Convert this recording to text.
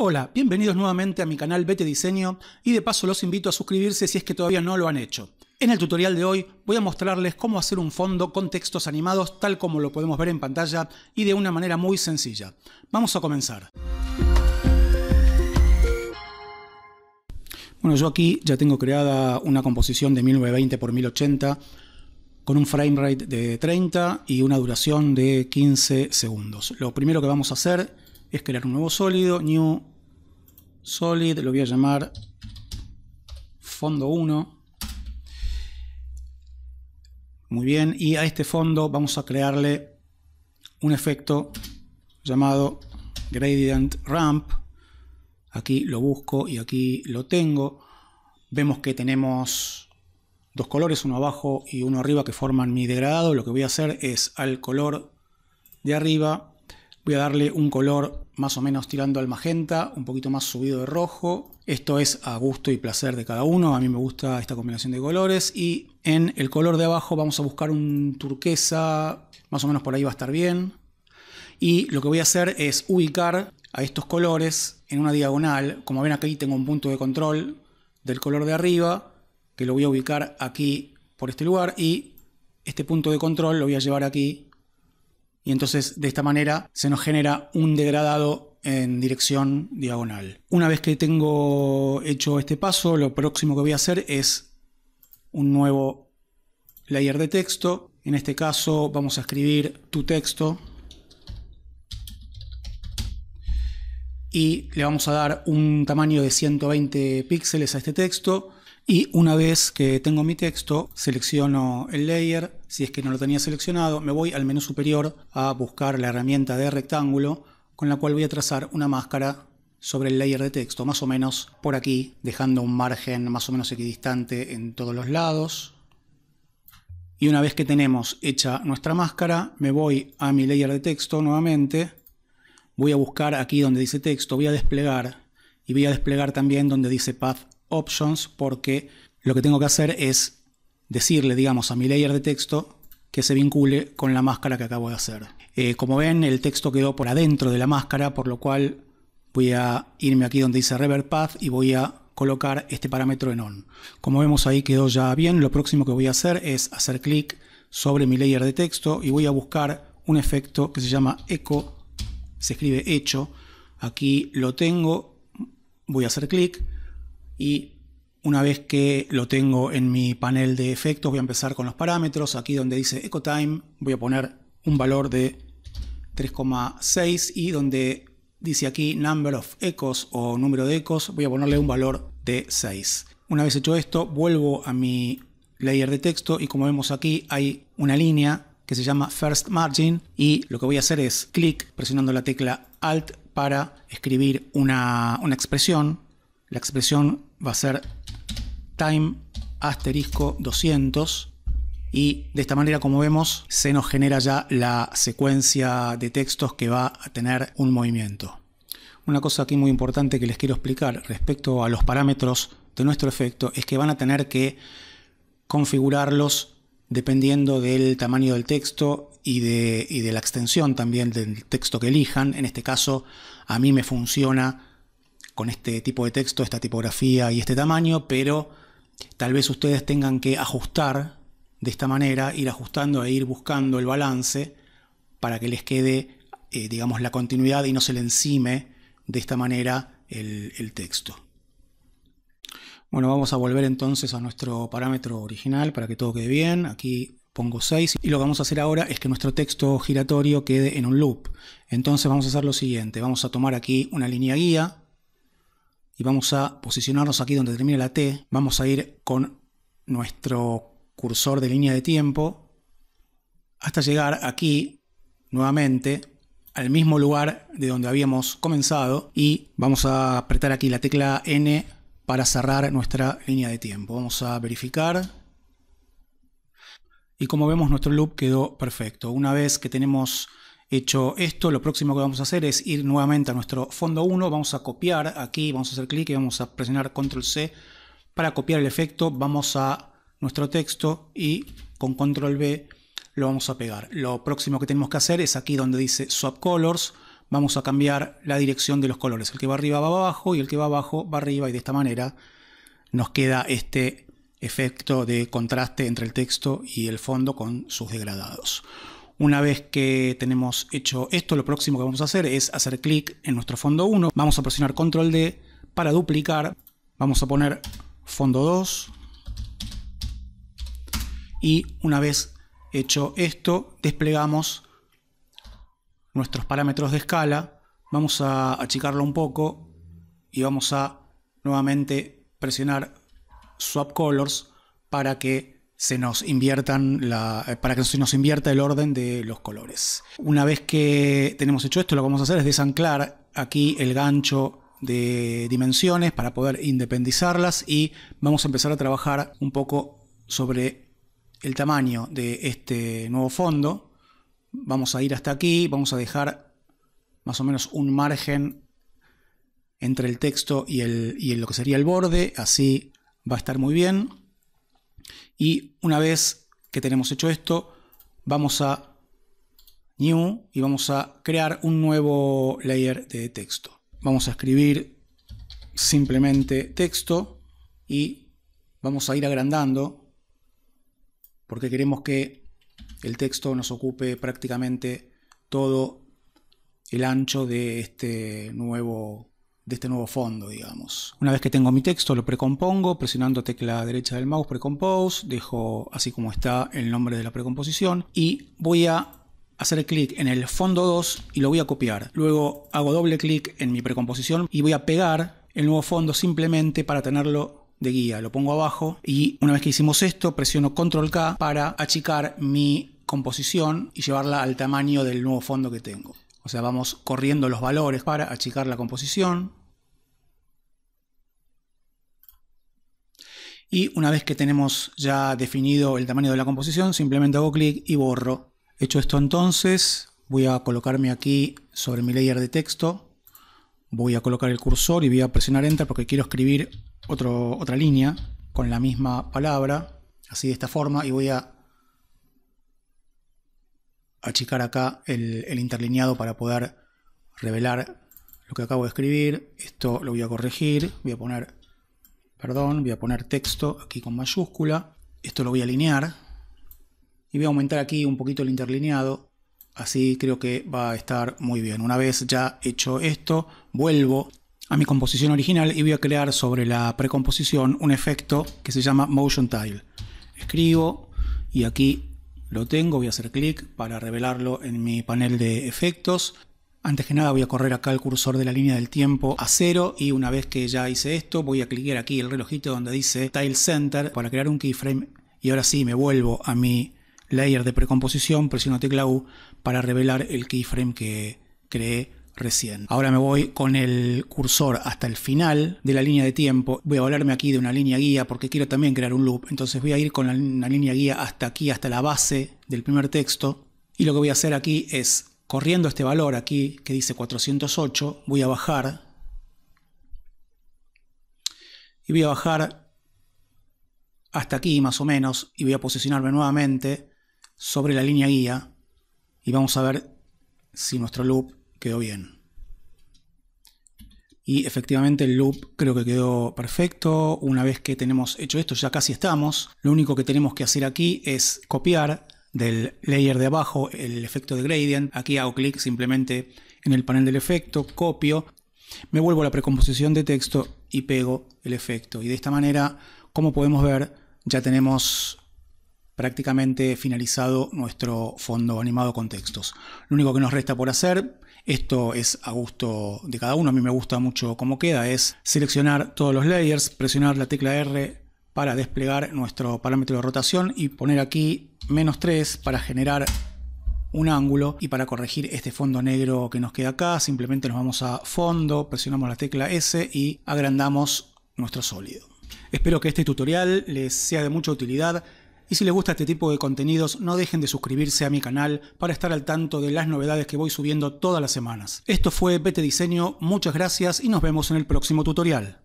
Hola, bienvenidos nuevamente a mi canal Vete Diseño y de paso los invito a suscribirse si es que todavía no lo han hecho. En el tutorial de hoy voy a mostrarles cómo hacer un fondo con textos animados tal como lo podemos ver en pantalla y de una manera muy sencilla. Vamos a comenzar. Bueno, yo aquí ya tengo creada una composición de 1920x1080 con un frame rate de 30 y una duración de 15 segundos. Lo primero que vamos a hacer es crear un nuevo sólido, new solid, lo voy a llamar fondo 1. Muy bien, y a este fondo vamos a crearle un efecto llamado gradient ramp. Aquí lo busco y aquí lo tengo. Vemos que tenemos dos colores, uno abajo y uno arriba que forman mi degradado. Lo que voy a hacer es al color de arriba Voy a darle un color más o menos tirando al magenta, un poquito más subido de rojo. Esto es a gusto y placer de cada uno. A mí me gusta esta combinación de colores. Y en el color de abajo vamos a buscar un turquesa, más o menos por ahí va a estar bien. Y lo que voy a hacer es ubicar a estos colores en una diagonal. Como ven aquí tengo un punto de control del color de arriba, que lo voy a ubicar aquí por este lugar. Y este punto de control lo voy a llevar aquí y entonces de esta manera se nos genera un degradado en dirección diagonal. Una vez que tengo hecho este paso, lo próximo que voy a hacer es un nuevo layer de texto. En este caso vamos a escribir tu texto y le vamos a dar un tamaño de 120 píxeles a este texto y una vez que tengo mi texto, selecciono el layer, si es que no lo tenía seleccionado, me voy al menú superior a buscar la herramienta de rectángulo con la cual voy a trazar una máscara sobre el layer de texto, más o menos por aquí, dejando un margen más o menos equidistante en todos los lados. Y una vez que tenemos hecha nuestra máscara, me voy a mi layer de texto nuevamente, voy a buscar aquí donde dice texto, voy a desplegar y voy a desplegar también donde dice path options porque lo que tengo que hacer es decirle, digamos, a mi layer de texto que se vincule con la máscara que acabo de hacer. Eh, como ven, el texto quedó por adentro de la máscara, por lo cual voy a irme aquí donde dice Reverb Path y voy a colocar este parámetro en on. Como vemos ahí quedó ya bien, lo próximo que voy a hacer es hacer clic sobre mi layer de texto y voy a buscar un efecto que se llama eco, se escribe hecho, aquí lo tengo, voy a hacer clic, y una vez que lo tengo en mi panel de efectos, voy a empezar con los parámetros. Aquí donde dice Echo Time, voy a poner un valor de 3,6 y donde dice aquí Number of Echos o número de ecos, voy a ponerle un valor de 6. Una vez hecho esto, vuelvo a mi layer de texto y como vemos aquí hay una línea que se llama First Margin y lo que voy a hacer es clic presionando la tecla Alt para escribir una, una expresión. La expresión va a ser time asterisco 200 y de esta manera como vemos se nos genera ya la secuencia de textos que va a tener un movimiento. Una cosa aquí muy importante que les quiero explicar respecto a los parámetros de nuestro efecto es que van a tener que configurarlos dependiendo del tamaño del texto y de, y de la extensión también del texto que elijan. En este caso a mí me funciona con este tipo de texto, esta tipografía y este tamaño, pero tal vez ustedes tengan que ajustar de esta manera, ir ajustando e ir buscando el balance para que les quede, eh, digamos, la continuidad y no se le encime de esta manera el, el texto. Bueno, vamos a volver entonces a nuestro parámetro original para que todo quede bien. Aquí pongo 6 y lo que vamos a hacer ahora es que nuestro texto giratorio quede en un loop. Entonces vamos a hacer lo siguiente, vamos a tomar aquí una línea guía y vamos a posicionarnos aquí donde termina la T. Vamos a ir con nuestro cursor de línea de tiempo hasta llegar aquí nuevamente al mismo lugar de donde habíamos comenzado y vamos a apretar aquí la tecla N para cerrar nuestra línea de tiempo. Vamos a verificar. Y como vemos nuestro loop quedó perfecto. Una vez que tenemos Hecho esto, lo próximo que vamos a hacer es ir nuevamente a nuestro fondo 1, vamos a copiar aquí, vamos a hacer clic y vamos a presionar control C para copiar el efecto, vamos a nuestro texto y con control B lo vamos a pegar. Lo próximo que tenemos que hacer es aquí donde dice swap colors, vamos a cambiar la dirección de los colores. El que va arriba va abajo y el que va abajo va arriba y de esta manera nos queda este efecto de contraste entre el texto y el fondo con sus degradados. Una vez que tenemos hecho esto, lo próximo que vamos a hacer es hacer clic en nuestro fondo 1. Vamos a presionar control D para duplicar. Vamos a poner fondo 2. Y una vez hecho esto, desplegamos nuestros parámetros de escala. Vamos a achicarlo un poco y vamos a nuevamente presionar Swap Colors para que se nos inviertan eh, para que se nos invierta el orden de los colores. Una vez que tenemos hecho esto, lo que vamos a hacer es desanclar aquí el gancho de dimensiones para poder independizarlas y vamos a empezar a trabajar un poco sobre el tamaño de este nuevo fondo. Vamos a ir hasta aquí, vamos a dejar más o menos un margen entre el texto y, el, y lo que sería el borde, así va a estar muy bien. Y una vez que tenemos hecho esto, vamos a New y vamos a crear un nuevo layer de texto. Vamos a escribir simplemente texto y vamos a ir agrandando porque queremos que el texto nos ocupe prácticamente todo el ancho de este nuevo de este nuevo fondo, digamos. Una vez que tengo mi texto, lo precompongo, presionando tecla derecha del mouse, precompose, dejo así como está el nombre de la precomposición y voy a hacer clic en el fondo 2 y lo voy a copiar. Luego hago doble clic en mi precomposición y voy a pegar el nuevo fondo simplemente para tenerlo de guía. Lo pongo abajo y una vez que hicimos esto, presiono control K para achicar mi composición y llevarla al tamaño del nuevo fondo que tengo. O sea, vamos corriendo los valores para achicar la composición. Y una vez que tenemos ya definido el tamaño de la composición, simplemente hago clic y borro. Hecho esto entonces, voy a colocarme aquí sobre mi layer de texto. Voy a colocar el cursor y voy a presionar Enter porque quiero escribir otra línea con la misma palabra. Así de esta forma y voy a achicar acá el, el interlineado para poder revelar lo que acabo de escribir. Esto lo voy a corregir. Voy a poner perdón, voy a poner texto aquí con mayúscula, esto lo voy a alinear y voy a aumentar aquí un poquito el interlineado, así creo que va a estar muy bien. Una vez ya hecho esto, vuelvo a mi composición original y voy a crear sobre la precomposición un efecto que se llama Motion Tile. Escribo y aquí lo tengo, voy a hacer clic para revelarlo en mi panel de efectos. Antes que nada voy a correr acá el cursor de la línea del tiempo a cero y una vez que ya hice esto voy a cliquear aquí el relojito donde dice Tile Center para crear un keyframe y ahora sí me vuelvo a mi layer de precomposición, presiono tecla U para revelar el keyframe que creé recién. Ahora me voy con el cursor hasta el final de la línea de tiempo. Voy a hablarme aquí de una línea guía porque quiero también crear un loop. Entonces voy a ir con una línea guía hasta aquí, hasta la base del primer texto. Y lo que voy a hacer aquí es corriendo este valor aquí que dice 408, voy a bajar y voy a bajar hasta aquí más o menos y voy a posicionarme nuevamente sobre la línea guía y vamos a ver si nuestro loop quedó bien. Y efectivamente el loop creo que quedó perfecto. Una vez que tenemos hecho esto ya casi estamos. Lo único que tenemos que hacer aquí es copiar del layer de abajo el efecto de gradient. Aquí hago clic simplemente en el panel del efecto, copio, me vuelvo a la precomposición de texto y pego el efecto. Y de esta manera, como podemos ver, ya tenemos prácticamente finalizado nuestro fondo animado con textos. Lo único que nos resta por hacer, esto es a gusto de cada uno, a mí me gusta mucho cómo queda, es seleccionar todos los layers, presionar la tecla R para desplegar nuestro parámetro de rotación y poner aquí menos 3 para generar un ángulo y para corregir este fondo negro que nos queda acá simplemente nos vamos a fondo, presionamos la tecla S y agrandamos nuestro sólido. Espero que este tutorial les sea de mucha utilidad y si les gusta este tipo de contenidos no dejen de suscribirse a mi canal para estar al tanto de las novedades que voy subiendo todas las semanas. Esto fue Vete Diseño, muchas gracias y nos vemos en el próximo tutorial.